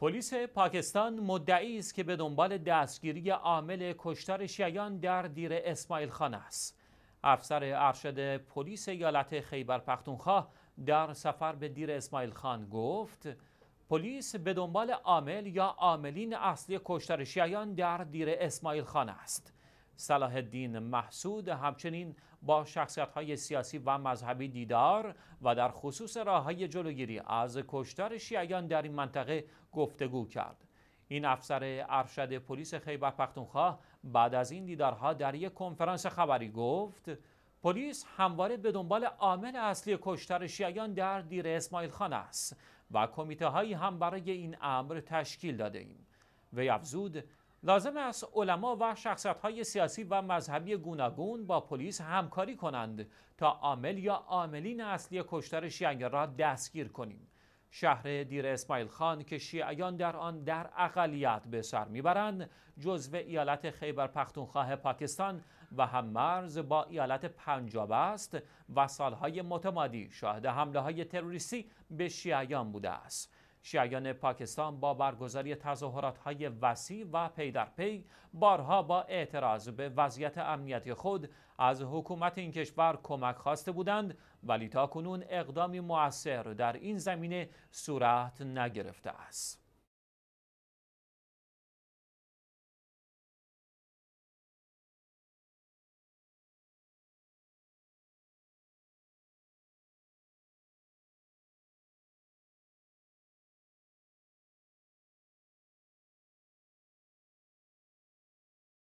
پلیس پاکستان مدعی است که به دنبال دستگیری عامل کشتار شیعان در دیر اسماعیل خان است. افسر ارشد پلیس ایالت خیبر پختونخوا در سفر به دیر اسماعیل خان گفت پلیس به دنبال عامل یا عاملین اصلی کشتار شیعان در دیر اسماعیل خان است. صلاح الدین محسود همچنین با شخصیت های سیاسی و مذهبی دیدار و در خصوص راه های جلوگیری از کشتار شیعیان در این منطقه گفتگو کرد. این افسر ارشد پلیس خیبر پختونخوا بعد از این دیدارها در یک کنفرانس خبری گفت پلیس همواره به دنبال عامل اصلی کشتار شیعیان در دیر اسماعیل خان است و کمیته هایی هم برای این امر تشکیل داده ایم. وی افزود لازم است علما و های سیاسی و مذهبی گوناگون با پلیس همکاری کنند تا عامل یا عاملین اصلی کشتار شیعیان را دستگیر کنیم. شهر دیر اسماعیل خان که شیعیان در آن در اقلیت به سر میبرند جزو ایالت خیبر پختونخواه پاکستان و هم مرز با ایالت پنجاب است و سالهای متمادی شاهد حمله های تروریستی به شیعیان بوده است شیعیان پاکستان با برگزاری تظاهرات های وسیع و پی در پی بارها با اعتراض به وضعیت امنیتی خود از حکومت این کشور کمک خواسته بودند ولی تا کنون اقدامی موثر در این زمینه صورت نگرفته است.